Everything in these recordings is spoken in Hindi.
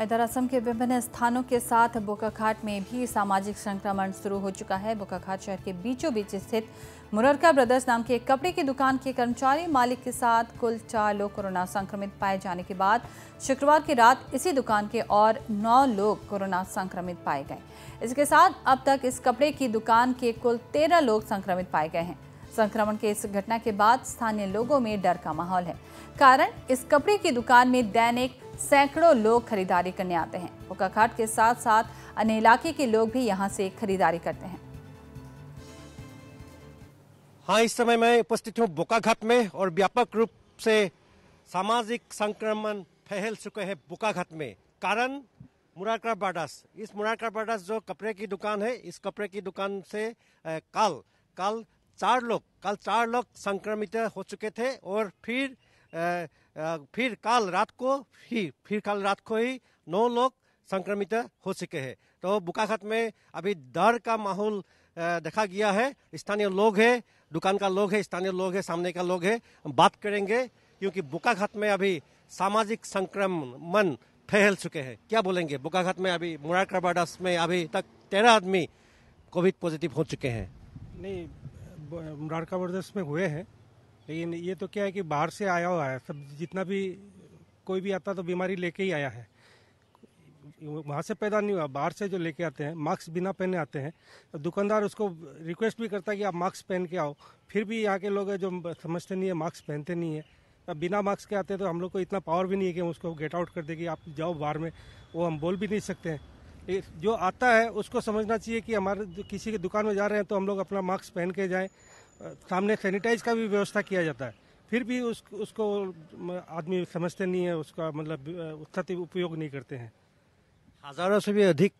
इधर असम के विभिन्न स्थानों के साथ बोकाखाट में भी सामाजिक संक्रमण शुरू हो चुका है बोकाखाट शहर के बीचों बीच स्थित मुररका ब्रदर्स नाम के एक कपड़े की दुकान के कर्मचारी मालिक के साथ कुल चार लोग कोरोना संक्रमित पाए जाने के बाद शुक्रवार की रात इसी दुकान के और नौ लोग कोरोना संक्रमित पाए गए इसके साथ अब तक इस कपड़े की दुकान के कुल तेरह लोग संक्रमित पाए गए हैं संक्रमण के इस घटना के बाद स्थानीय लोगों में डर का माहौल है कारण इस कपड़े की दुकान में दैनिक सैकड़ों लोग खरीदारी करने आते हैं घाट के साथ साथ अन्य इलाके के लोग भी यहाँ से खरीदारी करते हैं हाँ इस समय मैं उपस्थित हूँ बोकाघाट में और व्यापक रूप से सामाजिक संक्रमण फैल चुके हैं बोकाघाट में कारण मुरारका बाडास इस मुरारका बाडास जो कपड़े की दुकान है इस कपड़े की दुकान से कल कल चार लोग कल चार लोग संक्रमित हो चुके थे और फिर फिर कल रात को ही फिर कल रात को ही नौ लोग संक्रमित हो चुके हैं तो बुकाघाट में अभी डर का माहौल देखा गया है स्थानीय लोग है दुकान का लोग है स्थानीय लोग है सामने का लोग है बात करेंगे क्योंकि बुकाघाट में अभी सामाजिक संक्रमण फैल चुके हैं क्या बोलेंगे बुकाघाट में अभी मुरार में अभी तक तेरह आदमी कोविड पॉजिटिव हो चुके हैं नहीं मुरार में हुए हैं लेकिन ये तो क्या है कि बाहर से आया हुआ है सब जितना भी कोई भी आता तो बीमारी लेके ही आया है वहाँ से पैदा नहीं हुआ बाहर से जो लेके आते हैं मास्क बिना पहने आते हैं तो दुकानदार उसको रिक्वेस्ट भी करता है कि आप मास्क पहन के आओ फिर भी यहाँ के लोग जो समझते नहीं है मास्क पहनते नहीं है अब बिना मास्क के आते हैं तो हम लोग को इतना पावर भी नहीं है कि उसको गेट आउट कर दे कि आप जाओ बाहर में वो हम बोल भी नहीं सकते हैं जो आता है उसको समझना चाहिए कि हमारे किसी की दुकान में जा रहे हैं तो हम लोग अपना मास्क पहन के जाएं सामने सैनिटाइज का भी व्यवस्था किया जाता है फिर भी उस उसको आदमी समझते नहीं है उसका मतलब सत्य तो उपयोग नहीं करते हैं हजारों से भी अधिक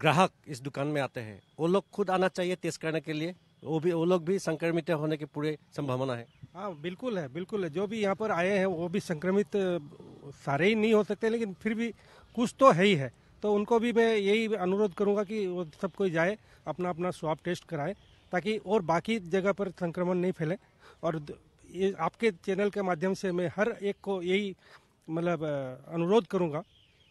ग्राहक इस दुकान में आते हैं वो लोग खुद आना चाहिए टेस्ट करने के लिए वो भी वो लोग भी संक्रमित होने की पूरी संभावना है हाँ बिल्कुल है बिल्कुल है जो भी यहाँ पर आए हैं वो भी संक्रमित सारे ही नहीं हो सकते लेकिन फिर भी कुछ तो है ही है तो उनको भी मैं यही अनुरोध करूंगा कि वो सब कोई जाए अपना अपना स्वाब टेस्ट कराए ताकि और बाकी जगह पर संक्रमण नहीं फैले और ये आपके चैनल के माध्यम से मैं हर एक को यही मतलब अनुरोध करूंगा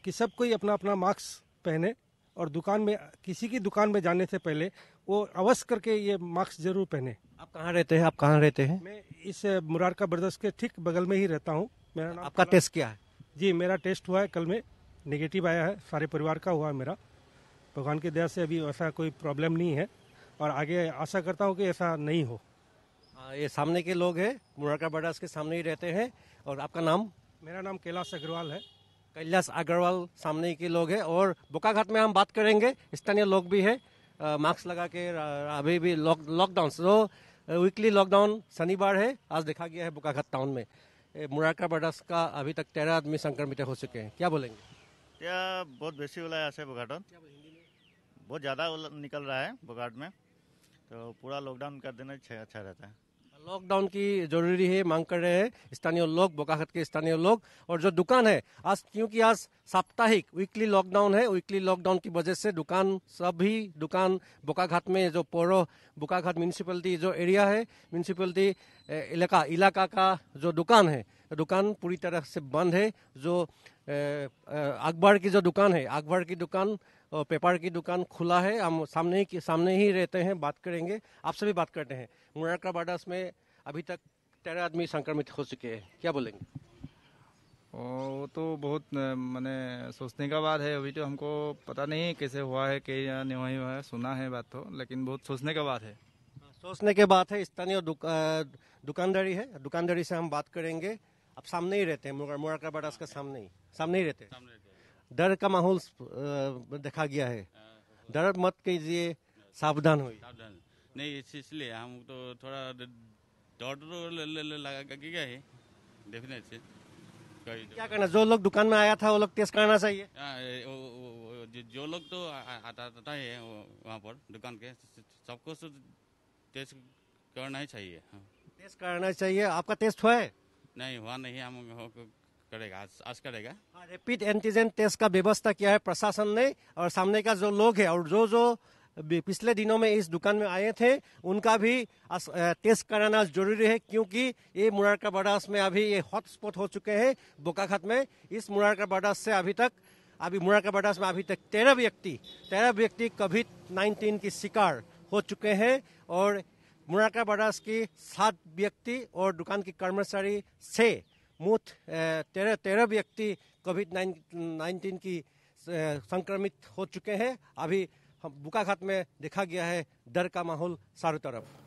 कि सब कोई अपना अपना मास्क पहने और दुकान में किसी की दुकान में जाने से पहले वो अवश्य करके ये मास्क जरूर पहने आप कहाँ रहते हैं आप कहाँ रहते हैं मैं इस मुरारका ब्रदर्स के ठीक बगल में ही रहता हूँ मेरा नाम आपका टेस्ट क्या है जी मेरा टेस्ट हुआ है कल में नेगेटिव आया है सारे परिवार का हुआ है मेरा भगवान की दया से अभी ऐसा कोई प्रॉब्लम नहीं है और आगे आशा करता हूँ कि ऐसा नहीं हो आ, ये सामने के लोग हैं मुरारका बर्डास के सामने ही रहते हैं और आपका नाम मेरा नाम कैलाश अग्रवाल है कैलाश अग्रवाल सामने के लोग हैं और बोकाघाट में हम बात करेंगे स्थानीय लोग भी हैं मास्क लगा के अभी भी लॉकडाउन सो वीकली लॉकडाउन शनिवार है आज देखा गया है बोकाघाट टाउन में मुरारका बर्डास का अभी तक तेरह आदमी संक्रमित हो चुके हैं क्या बोलेंगे क्या बहुत बेसी वाला है ऐसे बोघाटन बहुत ज़्यादा निकल रहा है बोघाट में तो पूरा लॉकडाउन कर देना अच्छा, अच्छा रहता है लॉकडाउन की जरूरी है मांग कर रहे हैं स्थानीय लोग बोकाखत के स्थानीय लोग और जो दुकान है आज क्योंकि आज साप्ताहिक वीकली लॉकडाउन है वीकली लॉकडाउन की वजह से दुकान सभी दुकान बोकाघाट में जो पोरो बोकाघाट म्यूनिसिपलिटी जो एरिया है म्यूनिसिपलिटी इलाका इलाका का जो दुकान है दुकान पूरी तरह से बंद है जो अकबर की जो दुकान है अकबर की दुकान पेपर की दुकान खुला है हम सामने ही सामने ही रहते हैं बात करेंगे आपसे भी बात करते हैं मुरारका बार्डर्स में अभी तक तेरह आदमी संक्रमित हो चुके हैं क्या बोलेंगे वो तो बहुत मैंने सोचने का बात है अभी तो हमको पता नहीं कैसे हुआ है कि या नहीं हुआ है सुना है बात तो लेकिन बहुत सोचने का बात है हाँ, सोचने के बाद है स्थानीय दुक, दुकानदारी है दुकानदारी से हम बात करेंगे अब सामने ही रहते हैं मुरारका बार्डर्स के सामने ही सामने ही रहते हैं डर का माहौल देखा गया है हाँ, हाँ। डर मत कीजिए सावधान हो नहीं इसलिए हम तो थोड़ा डॉक्टर तो लगा गया है देखने से क्या करना जो लोग दुकान में आया था वो लोग टेस्ट करना चाहिए आ, वो, वो, जो, जो लोग तो आता है वहाँ पर दुकान के सबको टेस्ट करना ही चाहिए टेस्ट हाँ। करना चाहिए आपका टेस्ट हुआ है नहीं हुआ नहीं हम करेगा आज, आज करेगा हाँ, रेपिड एंटीजन टेस्ट का व्यवस्था किया है प्रशासन ने और सामने का जो लोग है और जो जो पिछले दिनों में इस दुकान में आए थे उनका भी टेस्ट कराना जरूरी है क्योंकि ये मुरारका बड़ास में अभी ये हॉटस्पॉट हो चुके हैं बोकाखात में इस मुरारका बड़ास से अभी तक अभी मुरारका बड़ास में अभी तक तेरह व्यक्ति तेरह व्यक्ति कोविड नाइन्टीन की शिकार हो चुके हैं और मुरारका बड़ास की सात व्यक्ति और दुकान की कर्मचारी छः मुठ तेरह तेरह व्यक्ति कोविड नाइन्टीन की संक्रमित हो चुके हैं अभी बुकाघाट में देखा गया है डर का माहौल चारों तरफ